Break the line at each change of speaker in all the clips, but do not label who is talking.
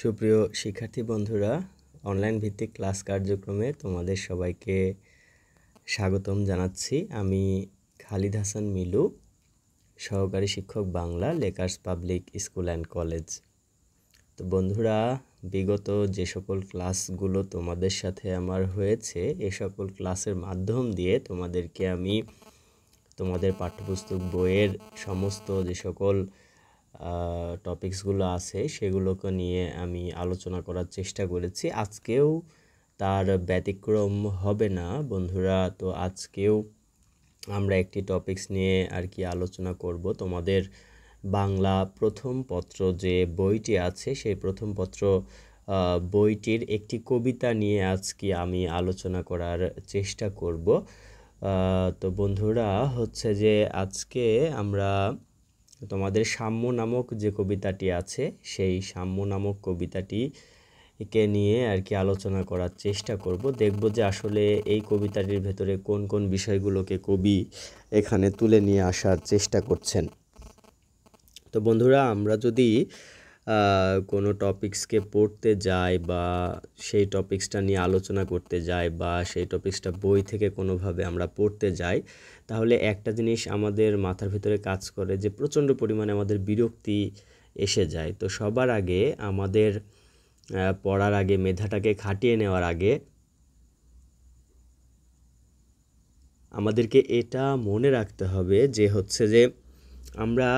সুপ্রিয় শিক্ষার্থী বন্ধুরা অনলাইন ভিত্তিক ক্লাস কার্যক্রমে তোমাদের সবাইকে স্বাগতম জানাচ্ছি আমি খালিদ হাসান মিলু সহকারী শিক্ষক Bangla Lakers public school and college তো বন্ধুরা বিগত যে সকল ক্লাসগুলো তোমাদের সাথে আমার হয়েছে এ সকল ক্লাসের মাধ্যম দিয়ে তোমাদেরকে আমি তোমাদের পাঠ্যপুস্তক বইয়ের সমস্ত যে সকল টপিকসগুলো আছে সেগুলোকে নিয়ে আমি আলোচনা করার চেষ্টা করেছি আজকেও তার ব্যতিক্রম হবে না বন্ধুরা তো আজকেও আমরা একটি টপিকস নিয়ে আর কি আলোচনা করব তোমাদের বাংলা প্রথম পত্র যে বইটি আছে সেই প্রথম পত্র বইটির একটি কবিতা নিয়ে আজকে আমি আলোচনা করার চেষ্টা করব তো বন্ধুরা হচ্ছে যে আজকে আমরা তোমাদের সাম্য নামক যে কবিতাটি আছে সেই সাম্য নামক কবিতাটি কে নিয়ে আর কি আলোচনা করার চেষ্টা করব দেখব যে আসলে এই কবিতাটির ভেতরে কোন কোন বিষয়গুলোকে কবি এখানে তুলে নিয়ে আসার চেষ্টা করছেন তো বন্ধুরা আমরা যদি কোনো টপিক্সকে পড়তে যায় বা সেই টপিক্সটা নিয়ে আলোচনা করতে যায় বা সেই টপিক্সটা বই থেকে কোনোভাবে আমরা পড়তে যাই তাহলে একটা জিনিস আমাদের মাথার ভিতরে কাজ করে যে প্রচণ্ড পরিমাণে আমাদের বিরক্তি এসে যায় তো সবার আগে আমাদের পড়ার আগে মেধাটাকে খাটিয়ে নেওয়ার আগে আমাদেরকে এটা মনে রাখতে হবে যে হচ্ছে যে আমরা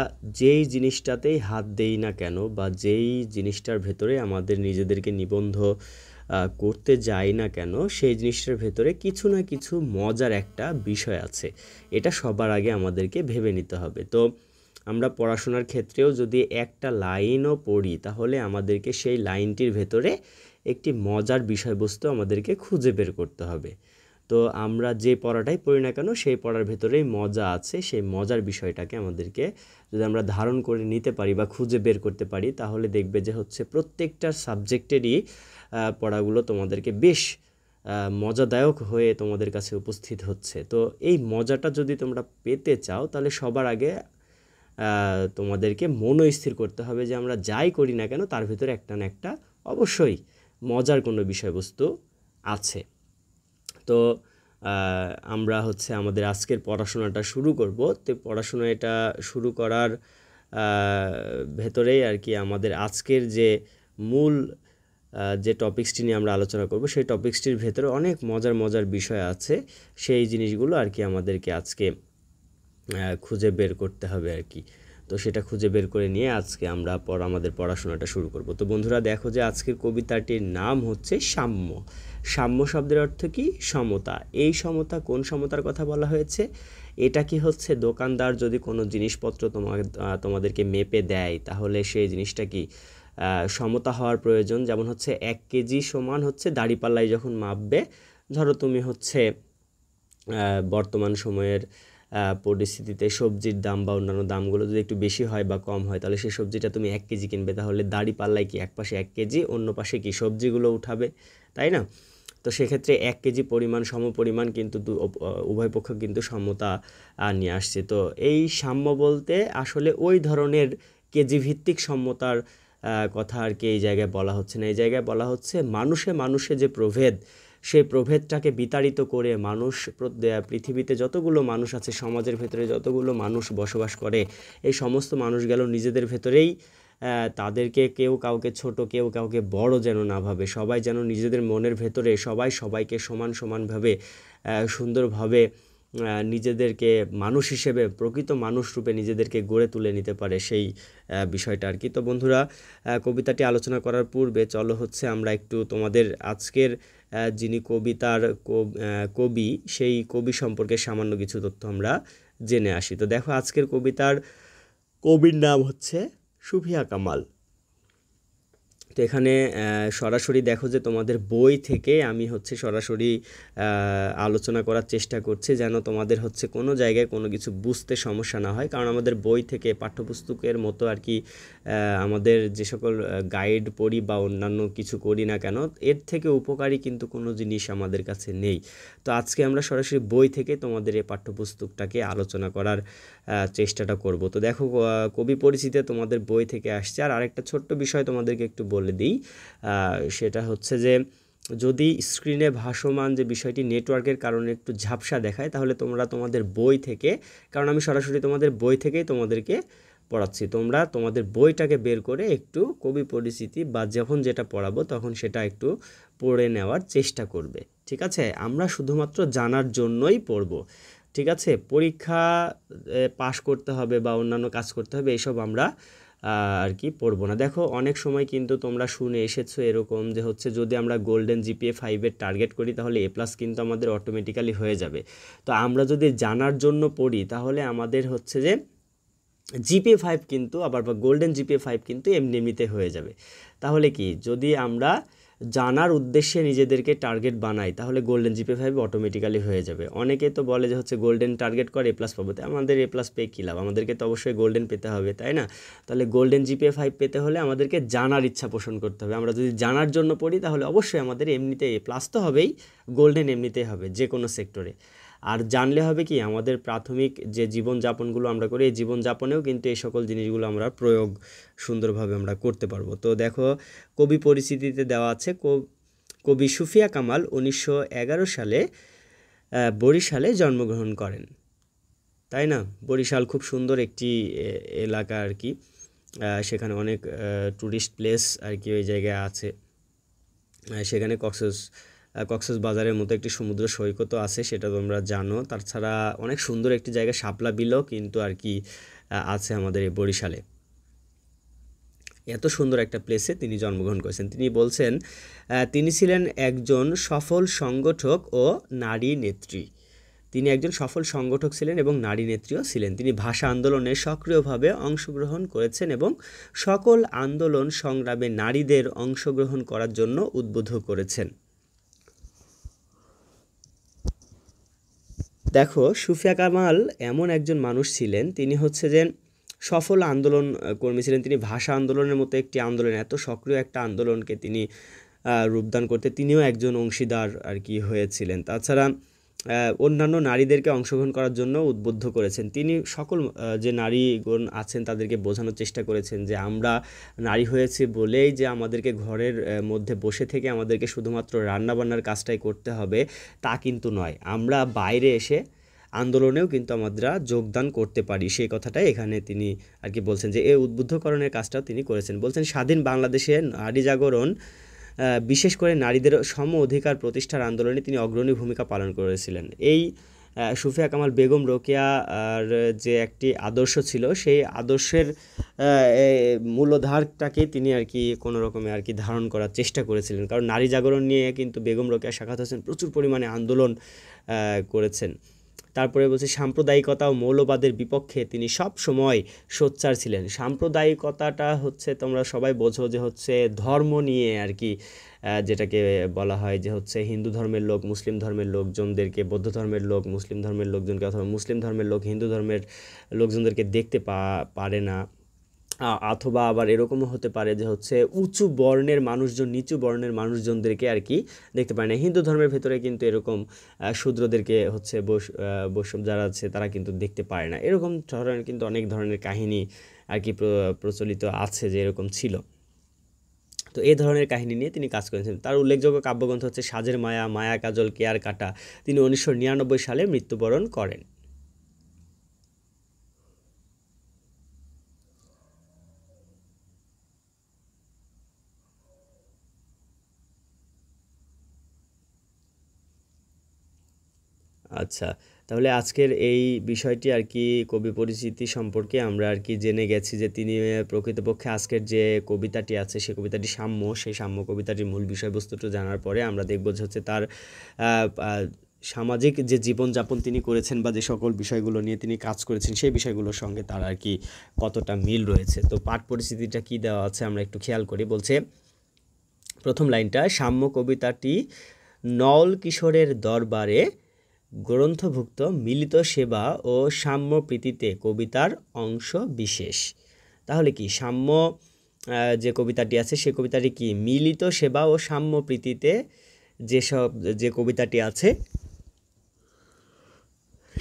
যেই জিনিসটাতেই হাত দেই না কেন বা যেই জিনিসটার ভেতরে আমাদের নিজেদেরকে নিবন্ধ করতে যাই না কেন সেই জিনিসটার ভেতরে কিছু না কিছু মজার একটা বিষয় আছে এটা সবার আগে আমাদেরকে ভেবে নিতে হবে তো আমরা পড়াশোনার ক্ষেত্রেও যদি একটা লাইনও পড়ি তাহলে আমাদেরকে সেই লাইনটির ভেতরে একটি মজার বিষয়বস্তু আমাদেরকে খুঁজে বের করতে হবে তো আমরা যে পড়াটাই পড়ি না কেন সেই পড়ার ভেতরেই মজা আছে সেই মজার বিষয়টাকে আমাদেরকে যদি আমরা ধারণ করে নিতে পারি বা খুঁজে বের করতে পারি তাহলে দেখবে যে হচ্ছে প্রত্যেকটা সাবজেক্টেরই পড়াগুলো তোমাদেরকে বেশ মজাদায়ক হয়ে তোমাদের কাছে উপস্থিত হচ্ছে তো এই মজাটা যদি তোমরা পেতে চাও তাহলে সবার আগে তোমাদেরকে মনও স্থির করতে হবে যে আমরা যাই করি না কেন তার ভিতরে একটা না একটা অবশ্যই মজার কোনো বিষয়বস্তু আছে তো আমরা হচ্ছে আমাদের আজকের পড়াশোনাটা শুরু করব তো পড়াশোনা এটা শুরু করার ভেতরেই আর কি আমাদের আজকের যে মূল যে টপিক্সটি নিয়ে আমরা আলোচনা করব সেই টপিক্সটির ভেতরে অনেক মজার মজার বিষয় আছে সেই জিনিসগুলো আর কি আমাদেরকে আজকে খুঁজে বের করতে হবে আর কি তো সেটা খুঁজে বের করে নিয়ে আজকে আমরা পর আমাদের পড়াশোনাটা শুরু করব তো বন্ধুরা দেখো যে আজকের কবিতাটির নাম হচ্ছে সাম্য সাম্য শব্দের অর্থ কি সমতা এই সমতা কোন সমতার কথা বলা হয়েছে এটা কি হচ্ছে দোকানদার যদি কোনো জিনিসপত্র তোমাকে তোমাদেরকে মেপে দেয় তাহলে সেই জিনিসটা কি সমতা হওয়ার প্রয়োজন যেমন হচ্ছে এক কেজি সমান হচ্ছে দাড়িপাল্লায় যখন মাপবে ধরো তুমি হচ্ছে বর্তমান সময়ের পরিস্থিতিতে সবজির দাম বা অন্যান্য দামগুলো যদি একটু বেশি হয় বা কম হয় তাহলে সেই সবজিটা তুমি এক কেজি কিনবে তাহলে দাড়ি পাল্লায় কি এক পাশে এক কেজি অন্য পাশে কি সবজিগুলো উঠাবে তাই না তো সেক্ষেত্রে এক কেজি পরিমাণ সমপরিমাণ কিন্তু উভয় পক্ষ কিন্তু সমতা নিয়ে আসছে তো এই সাম্য বলতে আসলে ওই ধরনের কেজি ভিত্তিক সমতার কথা আর কি এই জায়গায় বলা হচ্ছে না এই জায়গায় বলা হচ্ছে মানুষে মানুষে যে প্রভেদ সেই প্রভেদটাকে বিতাড়িত করে মানুষ পৃথিবীতে যতগুলো মানুষ আছে সমাজের ভেতরে যতগুলো মানুষ বসবাস করে এই সমস্ত মানুষ গেল নিজেদের ভেতরেই তাদেরকে কেউ কাউকে ছোট কেউ কাউকে বড় যেন না ভাবে সবাই যেন নিজেদের মনের ভেতরে সবাই সবাইকে সমান সমানভাবে সুন্দরভাবে নিজেদেরকে মানুষ হিসেবে প্রকৃত মানুষ রূপে নিজেদেরকে গড়ে তুলে নিতে পারে সেই বিষয়টা আর কি তো বন্ধুরা কবিতাটি আলোচনা করার পূর্বে চলো হচ্ছে আমরা একটু তোমাদের আজকের যিনি কবিতার কবি সেই কবি সম্পর্কে সামান্য কিছু তথ্য আমরা জেনে আসি তো দেখো আজকের কবিতার কবির নাম হচ্ছে সুফিয়া কামাল তো এখানে সরাসরি দেখো যে তোমাদের বই থেকে আমি হচ্ছে সরাসরি আলোচনা করার চেষ্টা করছি যেন তোমাদের হচ্ছে কোনো জায়গায় কোনো কিছু বুঝতে সমস্যা না হয় কারণ আমাদের বই থেকে পাঠ্যপুস্তকের মতো আর কি আমাদের যে সকল গাইড পড়ি বা অন্যান্য কিছু করি না কেন এর থেকে উপকারী কিন্তু কোনো জিনিস আমাদের কাছে নেই তো আজকে আমরা সরাসরি বই থেকে তোমাদের এই পাঠ্যপুস্তকটাকে আলোচনা করার চেষ্টাটা করব তো দেখো কবি পরিচিতে তোমাদের বই থেকে আসছে আর আরেকটা ছোট্ট বিষয় তোমাদেরকে একটু বলে বলে দিই সেটা হচ্ছে যে যদি স্ক্রিনে ভাসমান যে বিষয়টি নেটওয়ার্কের কারণে একটু ঝাপসা দেখায় তাহলে তোমরা তোমাদের বই থেকে কারণ আমি সরাসরি তোমাদের বই থেকেই তোমাদেরকে পড়াচ্ছি তোমরা তোমাদের বইটাকে বের করে একটু কবি পরিচিতি বা যখন যেটা পড়াবো তখন সেটা একটু পড়ে নেওয়ার চেষ্টা করবে ঠিক আছে আমরা শুধুমাত্র জানার জন্যই পড়ব ঠিক আছে পরীক্ষা পাশ করতে হবে বা অন্যান্য কাজ করতে হবে এসব আমরা আর কি পড়বো না দেখো অনেক সময় কিন্তু তোমরা শুনে এসেছো এরকম যে হচ্ছে যদি আমরা গোল্ডেন জিপিএ ফাইভের টার্গেট করি তাহলে এ প্লাস কিন্তু আমাদের অটোমেটিক্যালি হয়ে যাবে তো আমরা যদি জানার জন্য পড়ি তাহলে আমাদের হচ্ছে যে জিপে ফাইভ কিন্তু আবার বা গোল্ডেন জিপে ফাইভ কিন্তু এমনি এমনিতে হয়ে যাবে তাহলে কি যদি আমরা জানার উদ্দেশ্যে নিজেদেরকে টার্গেট বানাই তাহলে গোল্ডেন জিপে ফাইভ অটোমেটিক্যালি হয়ে যাবে অনেকে তো বলে যে হচ্ছে গোল্ডেন টার্গেট করে এ প্লাস পাবো তাই আমাদের এ প্লাস পেয়ে কী লাভ আমাদেরকে তো অবশ্যই গোল্ডেন পেতে হবে তাই না তাহলে গোল্ডেন জিপে ফাইভ পেতে হলে আমাদেরকে জানার ইচ্ছা পোষণ করতে হবে আমরা যদি জানার জন্য পড়ি তাহলে অবশ্যই আমাদের এমনিতে এ প্লাস তো হবেই গোল্ডেন এমনিতেই হবে যে কোনো সেক্টরে আর জানলে হবে কি আমাদের প্রাথমিক যে জীবনযাপনগুলো আমরা করি এই জীবনযাপনেও কিন্তু এই সকল জিনিসগুলো আমরা প্রয়োগ সুন্দরভাবে আমরা করতে পারবো তো দেখো কবি পরিস্থিতিতে দেওয়া আছে কবি সুফিয়া কামাল উনিশশো সালে বরিশালে জন্মগ্রহণ করেন তাই না বরিশাল খুব সুন্দর একটি এলাকা আর কি সেখানে অনেক ট্যুরিস্ট প্লেস আর কি ওই জায়গায় আছে সেখানে কক্সেস কক্সেস বাজারের মতো একটি সমুদ্র সৈকতও আছে সেটা তোমরা জানো তাছাড়া অনেক সুন্দর একটি জায়গা শাপলা বিলও কিন্তু আর কি আছে আমাদের এই বরিশালে এত সুন্দর একটা প্লেসে তিনি জন্মগ্রহণ করেছেন তিনি বলছেন তিনি ছিলেন একজন সফল সংগঠক ও নারী নেত্রী তিনি একজন সফল সংগঠক ছিলেন এবং নারী নেত্রীও ছিলেন তিনি ভাষা আন্দোলনে সক্রিয়ভাবে অংশগ্রহণ করেছেন এবং সকল আন্দোলন সংগ্রামে নারীদের অংশগ্রহণ করার জন্য উদ্বুদ্ধ করেছেন দেখো সুফিয়া কামাল এমন একজন মানুষ ছিলেন তিনি হচ্ছে যে সফল আন্দোলন কর্মী ছিলেন তিনি ভাষা আন্দোলনের মতো একটি আন্দোলন এত সক্রিয় একটা আন্দোলনকে তিনি রূপদান করতে তিনিও একজন অংশীদার আর কি হয়েছিলেন তাছাড়া অন্যান্য নারীদেরকে অংশগ্রহণ করার জন্য উদ্বুদ্ধ করেছেন তিনি সকল যে নারীগণ আছেন তাদেরকে বোঝানোর চেষ্টা করেছেন যে আমরা নারী হয়েছে বলেই যে আমাদেরকে ঘরের মধ্যে বসে থেকে আমাদেরকে শুধুমাত্র রান্নাবান্নার কাজটাই করতে হবে তা কিন্তু নয় আমরা বাইরে এসে আন্দোলনেও কিন্তু আমরা যোগদান করতে পারি সেই কথাটাই এখানে তিনি আর কি বলছেন যে এই উদ্বুদ্ধকরণের কাজটাও তিনি করেছেন বলছেন স্বাধীন বাংলাদেশে নারী জাগরণ বিশেষ করে নারীদের সম অধিকার প্রতিষ্ঠার আন্দোলনে তিনি অগ্রণী ভূমিকা পালন করেছিলেন এই সুফিয়া কামাল বেগম রোকেয়ার যে একটি আদর্শ ছিল সেই আদর্শের মূলধারটাকে তিনি আর কি কোনো রকমে আর কি ধারণ করার চেষ্টা করেছিলেন কারণ নারী জাগরণ নিয়ে কিন্তু বেগম রোকেয়া শাখাত হোসেন প্রচুর পরিমাণে আন্দোলন করেছেন তারপরে বলছে সাম্প্রদায়িকতা ও মৌলবাদের বিপক্ষে তিনি সব সময় সোচ্চার ছিলেন সাম্প্রদায়িকতাটা হচ্ছে তোমরা সবাই বোঝো যে হচ্ছে ধর্ম নিয়ে আর কি যেটাকে বলা হয় যে হচ্ছে হিন্দু ধর্মের লোক মুসলিম ধর্মের লোকজনদেরকে বৌদ্ধ ধর্মের লোক মুসলিম ধর্মের লোকজনকে অথবা মুসলিম ধর্মের লোক হিন্দু ধর্মের লোকজনদেরকে দেখতে পারে না অথবা আবার এরকমও হতে পারে যে হচ্ছে উঁচু বর্ণের মানুষজন নিচু বর্ণের মানুষজনদেরকে আর কি দেখতে পায় না হিন্দু ধর্মের ভেতরে কিন্তু এরকম শূদ্রদেরকে হচ্ছে বৈষম যারা আছে তারা কিন্তু দেখতে পায় না এরকম ধরনের কিন্তু অনেক ধরনের কাহিনী আর কি প্রচলিত আছে যে এরকম ছিল তো এই ধরনের কাহিনী নিয়ে তিনি কাজ করেছেন তার উল্লেখযোগ্য কাব্যগ্রন্থ হচ্ছে সাজের মায়া মায়া কাজল কেয়ার কাটা তিনি উনিশশো সালে মৃত্যুবরণ করেন আচ্ছা তাহলে আজকের এই বিষয়টি আর কি কবি পরিচিতি সম্পর্কে আমরা আর কি জেনে গেছি যে তিনি প্রকৃতপক্ষে আজকের যে কবিতাটি আছে সে কবিতাটি সাম্য সেই সাম্য কবিতাটির মূল বিষয়বস্তুটা জানার পরে আমরা দেখব যে হচ্ছে তার সামাজিক যে জীবনযাপন তিনি করেছেন বা যে সকল বিষয়গুলো নিয়ে তিনি কাজ করেছেন সেই বিষয়গুলোর সঙ্গে তার আর কি কতটা মিল রয়েছে তো পাঠ পরিস্থিতিটা কি দেওয়া আছে আমরা একটু খেয়াল করি বলছে প্রথম লাইনটা সাম্য কবিতাটি নল কিশোরের দরবারে গ্রন্থভুক্ত মিলিত সেবা ও সাম্য প্রীতিতে কবিতার অংশ বিশেষ তাহলে কি সাম্য যে কবিতাটি আছে সে কবিতাটি কি মিলিত সেবা ও সাম্য প্রীতিতে যেসব যে কবিতাটি আছে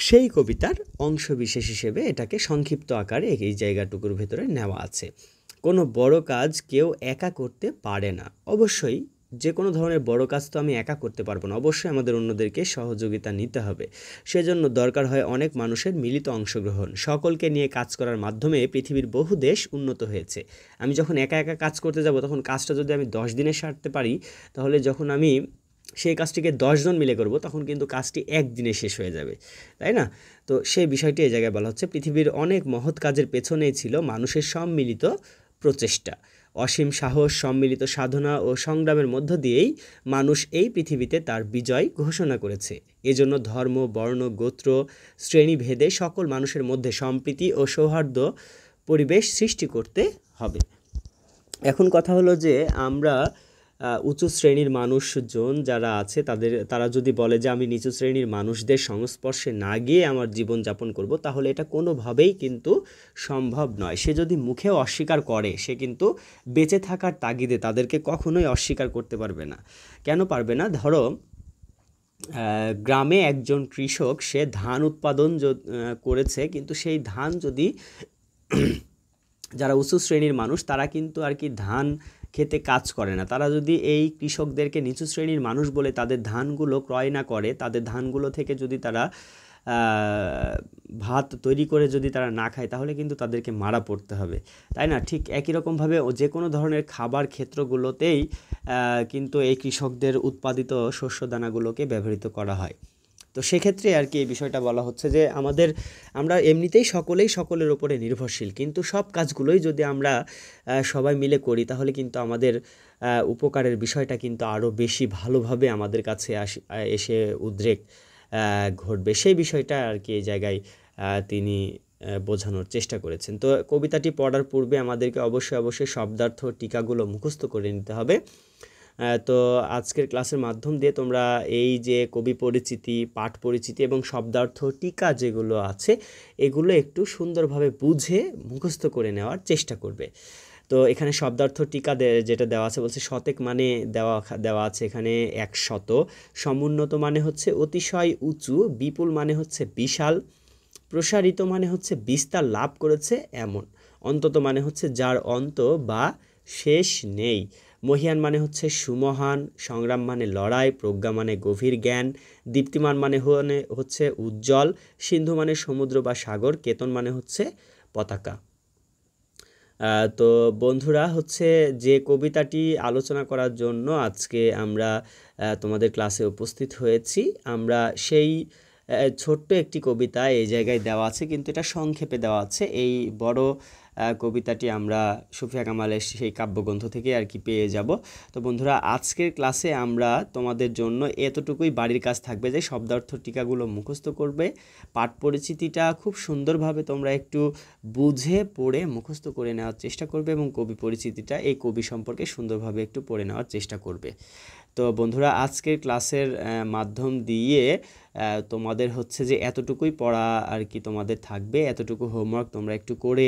সেই কবিতার অংশ বিশেষ হিসেবে এটাকে সংক্ষিপ্ত আকারে এই জায়গাটুকুর ভেতরে নেওয়া আছে কোনো বড় কাজ কেউ একা করতে পারে না অবশ্যই যে কোনো ধরনের বড় কাজ তো আমি একা করতে পারবো না অবশ্যই আমাদের অন্যদেরকে সহযোগিতা নিতে হবে সেজন্য দরকার হয় অনেক মানুষের মিলিত অংশগ্রহণ সকলকে নিয়ে কাজ করার মাধ্যমে পৃথিবীর বহু দেশ উন্নত হয়েছে আমি যখন একা একা কাজ করতে যাব তখন কাজটা যদি আমি দশ দিনে সারতে পারি তাহলে যখন আমি সেই কাজটিকে দশজন মিলে করব তখন কিন্তু কাজটি একদিনে শেষ হয়ে যাবে তাই না তো সেই বিষয়টি এই জায়গায় বলা হচ্ছে পৃথিবীর অনেক মহৎ কাজের পেছনেই ছিল মানুষের সম্মিলিত প্রচেষ্টা অসীম সাহস সম্মিলিত সাধনা ও সংগ্রামের মধ্য দিয়েই মানুষ এই পৃথিবীতে তার বিজয় ঘোষণা করেছে এজন্য ধর্ম বর্ণ গোত্র শ্রেণীভেদে সকল মানুষের মধ্যে সম্প্রীতি ও সৌহার্দ্য পরিবেশ সৃষ্টি করতে হবে এখন কথা হলো যে আমরা উঁচু শ্রেণীর মানুষজন যারা আছে তাদের তারা যদি বলে যে আমি নিচু শ্রেণীর মানুষদের সংস্পর্শে না গিয়ে আমার জীবনযাপন করব তাহলে এটা কোনোভাবেই কিন্তু সম্ভব নয় সে যদি মুখেও অস্বীকার করে সে কিন্তু বেঁচে থাকার তাগিদে তাদেরকে কখনোই অস্বীকার করতে পারবে না কেন পারবে না ধরো গ্রামে একজন কৃষক সে ধান উৎপাদন করেছে কিন্তু সেই ধান যদি যারা উঁচু শ্রেণীর মানুষ তারা কিন্তু আর কি ধান খেতে কাজ করে না তারা যদি এই কৃষকদেরকে নিচু শ্রেণীর মানুষ বলে তাদের ধানগুলো ক্রয় না করে তাদের ধানগুলো থেকে যদি তারা ভাত তৈরি করে যদি তারা না খায় তাহলে কিন্তু তাদেরকে মারা পড়তে হবে তাই না ঠিক একই রকমভাবে যে কোনো ধরনের খাবার ক্ষেত্রগুলোতেই কিন্তু এই কৃষকদের উৎপাদিত শস্য দানাগুলোকে ব্যবহৃত করা হয় তো সেক্ষেত্রে আর কি এই বিষয়টা বলা হচ্ছে যে আমাদের আমরা এমনিতেই সকলেই সকলের ওপরে নির্ভরশীল কিন্তু সব কাজগুলোই যদি আমরা সবাই মিলে করি তাহলে কিন্তু আমাদের উপকারের বিষয়টা কিন্তু আরও বেশি ভালোভাবে আমাদের কাছে এসে উদ্রেক ঘটবে সেই বিষয়টা আর কি এই জায়গায় তিনি বোঝানোর চেষ্টা করেছেন তো কবিতাটি পড়ার পূর্বে আমাদেরকে অবশ্যই অবশ্যই শব্দার্থ টিকাগুলো মুখস্থ করে নিতে হবে তো আজকের ক্লাসের মাধ্যম দিয়ে তোমরা এই যে কবি পরিচিতি পাঠ পরিচিতি এবং শব্দার্থ টিকা যেগুলো আছে এগুলো একটু সুন্দরভাবে বুঝে মুখস্থ করে নেওয়ার চেষ্টা করবে তো এখানে শব্দার্থ টিকা যেটা দেওয়া আছে বলছে শতেক মানে দেওয়া দেওয়া আছে এখানে এক শত সমুন্নত মানে হচ্ছে অতিশয় উঁচু বিপুল মানে হচ্ছে বিশাল প্রসারিত মানে হচ্ছে বিস্তার লাভ করেছে এমন অন্তত মানে হচ্ছে যার অন্ত বা শেষ নেই মহিয়ান মানে হচ্ছে সুমহান সংগ্রাম মানে লড়াই প্রজ্ঞা মানে গভীর জ্ঞান দীপ্তিমান মানে হচ্ছে উজ্জ্বল সিন্ধু মানে সমুদ্র বা সাগর কেতন মানে হচ্ছে পতাকা তো বন্ধুরা হচ্ছে যে কবিতাটি আলোচনা করার জন্য আজকে আমরা তোমাদের ক্লাসে উপস্থিত হয়েছি আমরা সেই ছোট্ট একটি কবিতা এই জায়গায় দেওয়া আছে কিন্তু এটা সংক্ষেপে দেওয়া আছে এই বড় কবিতাটি আমরা সুফিয়া কামালের সেই কাব্যগ্রন্থ থেকে আর কি পেয়ে যাব তো বন্ধুরা আজকের ক্লাসে আমরা তোমাদের জন্য এতটুকুই বাড়ির কাজ থাকবে যে শব্দার্থ টিকাগুলো মুখস্থ করবে পাঠ পরিচিতিটা খুব সুন্দরভাবে তোমরা একটু বুঝে পড়ে মুখস্থ করে নেওয়ার চেষ্টা করবে এবং কবি পরিচিতিটা এই কবি সম্পর্কে সুন্দরভাবে একটু পড়ে নেওয়ার চেষ্টা করবে তো বন্ধুরা আজকের ক্লাসের মাধ্যম দিয়ে তোমাদের হচ্ছে যে এতটুকুই পড়া আর কি তোমাদের থাকবে এতটুকু হোমওয়ার্ক তোমরা একটু করে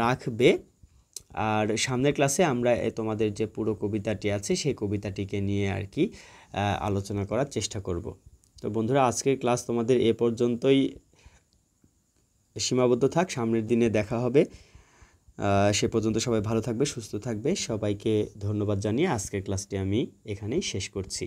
রাখবে আর সামনের ক্লাসে আমরা তোমাদের যে পুরো কবিতাটি আছে সেই কবিতাটিকে নিয়ে আর কি আলোচনা করার চেষ্টা করব তো বন্ধুরা আজকের ক্লাস তোমাদের এ পর্যন্তই সীমাবদ্ধ থাক সামনের দিনে দেখা হবে সে পর্যন্ত সবাই ভালো থাকবে সুস্থ থাকবে সবাইকে ধন্যবাদ জানিয়ে আজকের ক্লাসটি আমি এখানেই শেষ করছি